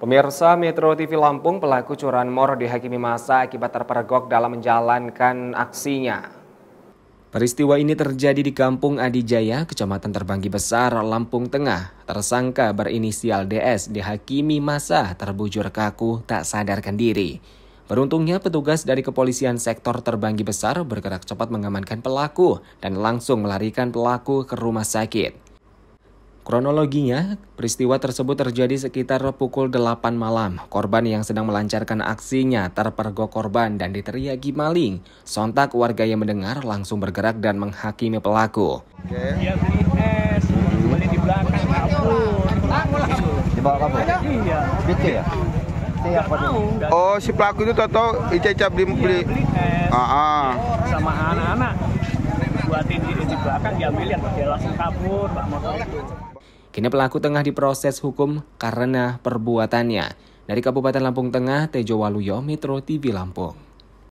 Pemirsa Metro TV Lampung, pelaku curanmor dihakimi masa akibat terpergok dalam menjalankan aksinya. Peristiwa ini terjadi di Kampung Adijaya, Kecamatan Terbanggi Besar, Lampung Tengah. Tersangka berinisial DS dihakimi masa terbujur kaku tak sadarkan diri. Beruntungnya petugas dari kepolisian sektor Terbanggi Besar bergerak cepat mengamankan pelaku dan langsung melarikan pelaku ke rumah sakit. Kronologinya, peristiwa tersebut terjadi sekitar pukul 8 malam. Korban yang sedang melancarkan aksinya terpergok korban dan diteriaki maling. Sontak warga yang mendengar langsung bergerak dan menghakimi pelaku. Iya. Ya? Oh, si pelaku itu tahu tahu ica iya, beli Ah, ah dilewatin ini di belakang yang dia langsung kabur pak motor Kini pelaku tengah diproses hukum karena perbuatannya. Dari Kabupaten Lampung Tengah, Tejo Waluyo, Metro TV Lampung.